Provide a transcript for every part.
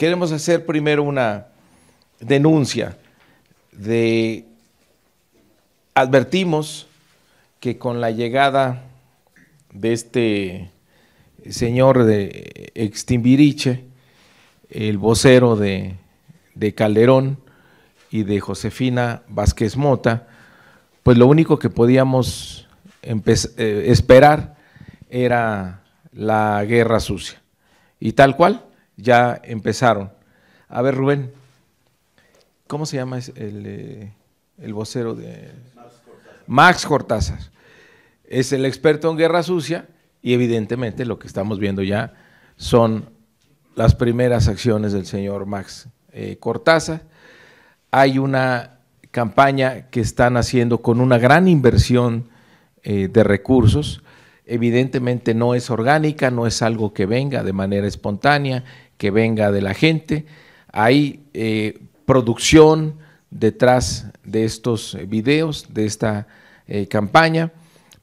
Queremos hacer primero una denuncia de advertimos que con la llegada de este señor de Extimbiriche, el vocero de, de Calderón y de Josefina Vázquez Mota, pues lo único que podíamos eh, esperar era la guerra sucia. Y tal cual, ya empezaron. A ver, Rubén, ¿cómo se llama eh, el, vocero de... Max Cortázar. Es el experto en guerra sucia y evidentemente lo que estamos viendo ya son las primeras acciones del señor Max eh, Cortázar. Hay una campaña que están haciendo con una gran inversión eh, de recursos. Evidentemente no es orgánica, no es algo que venga de manera espontánea, que venga de la gente. Hay eh, producción detrás de estos videos, de esta eh, campaña,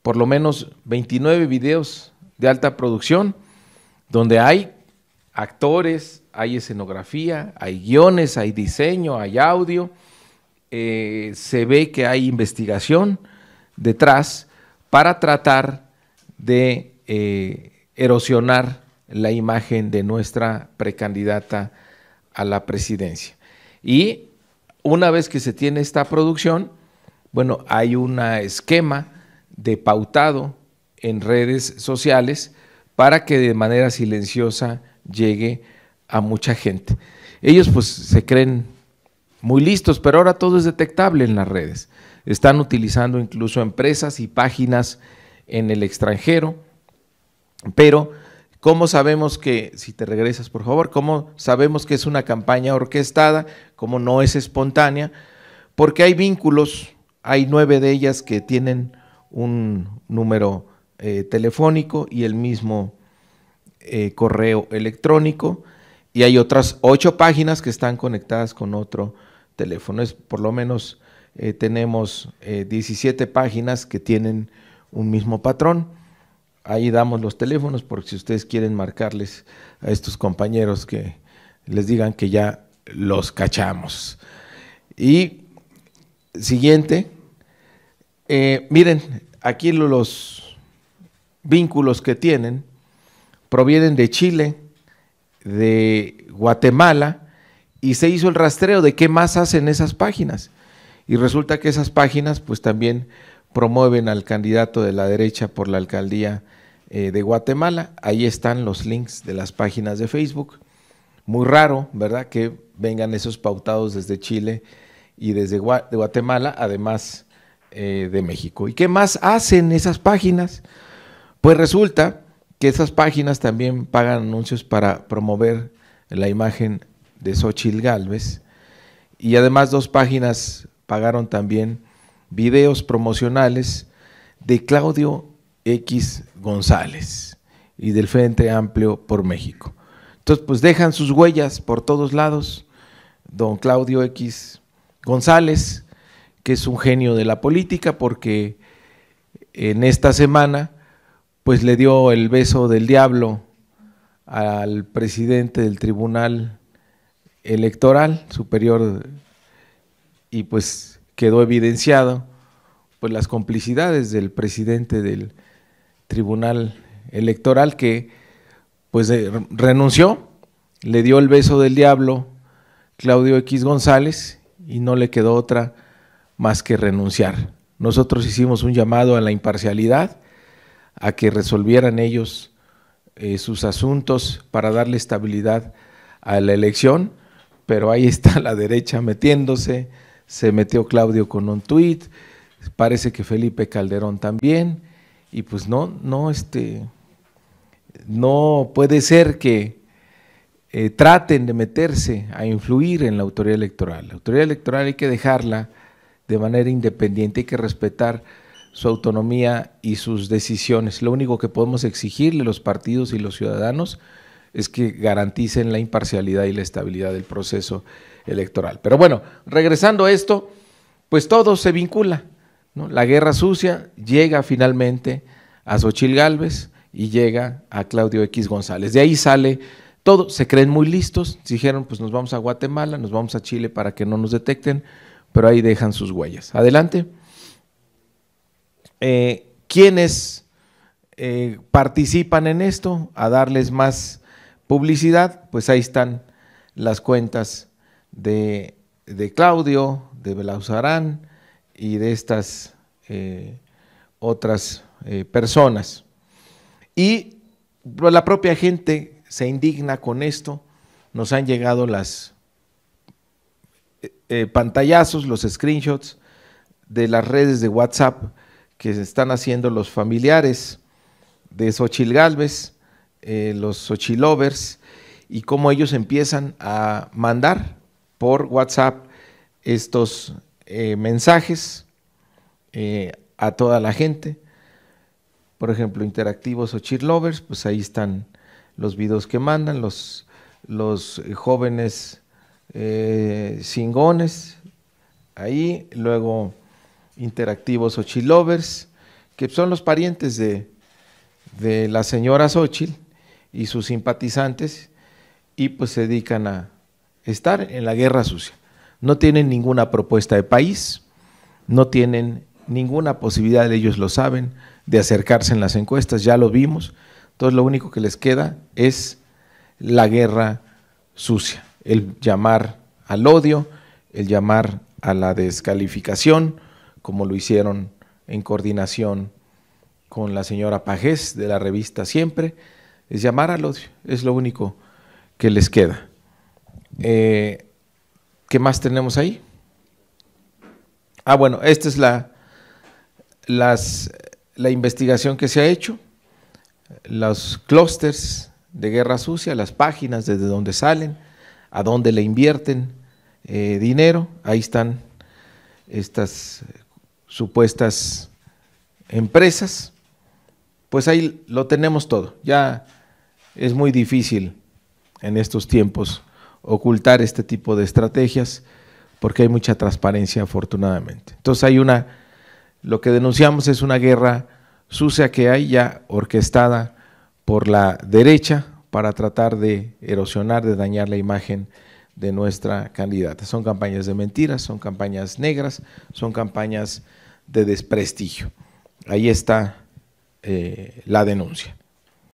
por lo menos 29 videos de alta producción, donde hay actores, hay escenografía, hay guiones, hay diseño, hay audio, eh, se ve que hay investigación detrás para tratar de erosionar la imagen de nuestra precandidata a la presidencia. Y una vez que se tiene esta producción, bueno, hay un esquema de pautado en redes sociales para que de manera silenciosa llegue a mucha gente. Ellos pues se creen muy listos, pero ahora todo es detectable en las redes. Están utilizando incluso empresas y páginas en el extranjero, pero ¿Cómo sabemos que, si te regresas por favor, cómo sabemos que es una campaña orquestada, cómo no es espontánea? Porque hay vínculos, hay nueve de ellas que tienen un número eh, telefónico y el mismo eh, correo electrónico, y hay otras ocho páginas que están conectadas con otro teléfono. Es, por lo menos eh, tenemos 17 páginas que tienen un mismo patrón ahí damos los teléfonos porque si ustedes quieren marcarles a estos compañeros que les digan que ya los cachamos. Y siguiente, eh, miren, aquí los vínculos que tienen provienen de Chile, de Guatemala, y se hizo el rastreo de qué más hacen esas páginas. Y resulta que esas páginas pues también promueven al candidato de la derecha por la alcaldía eh, de Guatemala. Ahí están los links de las páginas de Facebook. Muy raro, ¿verdad? Que vengan esos pautados desde Chile y desde Guatemala, además eh, de México. ¿Y qué más hacen esas páginas? Pues resulta que esas páginas también pagan anuncios para promover la imagen de Xochitl Galvez. Y además dos páginas pagaron también videos promocionales de Claudio X González y del Frente Amplio por México. Entonces, pues dejan sus huellas por todos lados, don Claudio X González, que es un genio de la política porque en esta semana, pues le dio el beso del diablo al presidente del Tribunal Electoral Superior y pues quedó evidenciado pues las complicidades del presidente del Tribunal Electoral que pues eh, renunció, le dio el beso del diablo Claudio X González y no le quedó otra más que renunciar. Nosotros hicimos un llamado a la imparcialidad, a que resolvieran ellos eh, sus asuntos para darle estabilidad a la elección, pero ahí está la derecha metiéndose, se metió Claudio con un tuit, parece que Felipe Calderón también, y pues no, no, este, no puede ser que eh, traten de meterse a influir en la autoridad electoral. La autoridad electoral hay que dejarla de manera independiente, hay que respetar su autonomía y sus decisiones. Lo único que podemos exigirle a los partidos y los ciudadanos es que garanticen la imparcialidad y la estabilidad del proceso electoral. Pero bueno, regresando a esto, pues todo se vincula. La guerra sucia llega finalmente a Xochil Gálvez y llega a Claudio X González. De ahí sale todo, se creen muy listos, dijeron pues nos vamos a Guatemala, nos vamos a Chile para que no nos detecten, pero ahí dejan sus huellas. Adelante. Quienes eh, ¿Quiénes eh, participan en esto? A darles más publicidad, pues ahí están las cuentas de, Claudio, de Belauzarán y de estas eh, otras eh, personas. Y pues, la propia gente se indigna con esto, nos han llegado las eh, pantallazos, los screenshots de las redes de WhatsApp que se están haciendo los familiares de Xochil Galvez, los Xochilovers, y cómo ellos empiezan a mandar por WhatsApp estos eh, mensajes eh, a toda la gente. Por ejemplo, interactivos o lovers, pues ahí están los videos que mandan, los, los jóvenes singones, eh, ahí, luego interactivos o lovers, que son los parientes de, de la señora Xochitl y sus simpatizantes, y pues se dedican a, estar en la guerra sucia. No tienen ninguna propuesta de país, no tienen ninguna posibilidad, ellos lo saben, de acercarse en las encuestas, ya lo vimos. Entonces lo único que les queda es la guerra sucia, el llamar al odio, el llamar a la descalificación, como lo hicieron en coordinación con la señora Pajés de la revista Siempre, es llamar al odio, es lo único que les queda. Eh, ¿Qué más tenemos ahí? Ah, bueno, esta es la, la investigación que se ha hecho, los clústeres de guerra sucia, las páginas desde donde salen, a dónde le invierten eh, dinero, ahí están estas supuestas empresas, pues ahí lo tenemos todo, ya es muy difícil en estos tiempos ocultar este tipo de estrategias porque hay mucha transparencia afortunadamente. Entonces hay una, lo que denunciamos es una guerra sucia que hay ya orquestada por la derecha para tratar de erosionar, de dañar la imagen de nuestra candidata. Son campañas de mentiras, son campañas negras, son campañas de desprestigio. Ahí está eh, la denuncia.